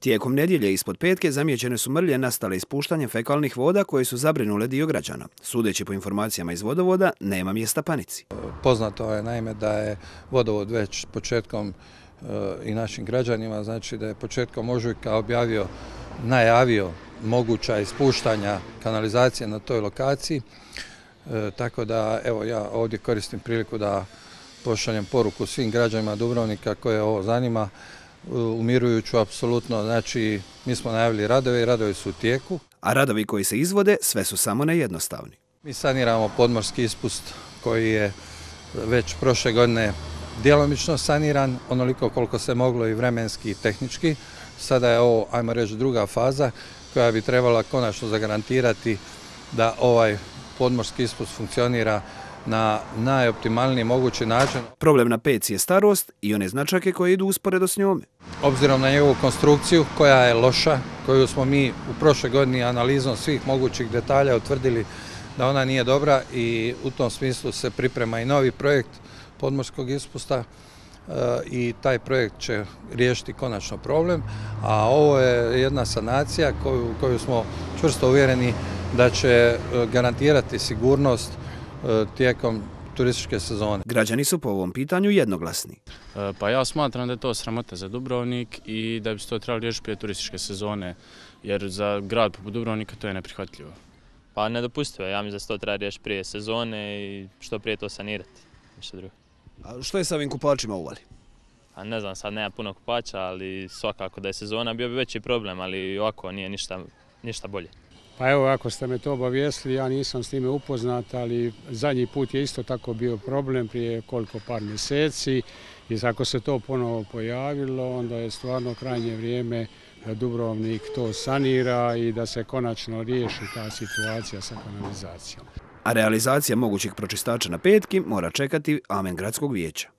Tijekom nedjelje ispod petke zamijećene su mrlje nastale ispuštanjem fekalnih voda koje su zabrinule dio građana. Sudeći po informacijama iz vodovoda, nema mjesta panici. Poznato je naime da je vodovod već početkom e, i našim građanima, znači da je početkom ožujka objavio, najavio moguća ispuštanja kanalizacije na toj lokaciji. E, tako da evo ja ovdje koristim priliku da pošaljem poruku svim građanima Dubrovnika koje ovo zanima umirujuću apsolutno. Znači, mi smo najavili radove i radovi su u tijeku. A radovi koji se izvode sve su samo nejednostavni. Mi saniramo podmorski ispust koji je već prošle godine djelomično saniran, onoliko koliko se moglo i vremenski i tehnički. Sada je ovo, ajmo reći, druga faza koja bi trebala konačno zagarantirati da ovaj podmorski ispust funkcionira na najoptimalniji mogući način. Problem na peci je starost i one značake koje idu usporedo s njome. Obzirom na njegovu konstrukciju koja je loša, koju smo mi u prošle godini analizom svih mogućih detalja utvrdili da ona nije dobra i u tom smislu se priprema i novi projekt podmorskog ispusta e, i taj projekt će riješiti konačno problem, a ovo je jedna sanacija koju, koju smo čvrsto uvjereni da će e, garantirati sigurnost E, tijekom turističke sezone. Građani su po ovom pitanju jednoglasni. E, pa ja smatram da je to sramota za Dubrovnik i da bi se to trebalo riješiti prije turističke sezone, jer za grad poput Dubrovnika to je neprihvatljivo. Pa nedopustivo, ja mislim da to treba riješiti prije sezone i što prije to sanirati, drugo. A što je sa ovim kupačima Uvali? A ne znam, sad nema puno kupača, ali svakako da je sezona bio bi veći problem, ali ovako nije ništa, ništa bolje. Pa evo, ako ste me to obavijestili, ja nisam s time upoznat, ali zadnji put je isto tako bio problem prije koliko par mjeseci i ako se to ponovo pojavilo, onda je stvarno krajnje vrijeme da Dubrovnik to sanira i da se konačno riješi ta situacija sa kanalizacijom. A realizacija mogućih pročistača na petki mora čekati amen gradskog vijeća.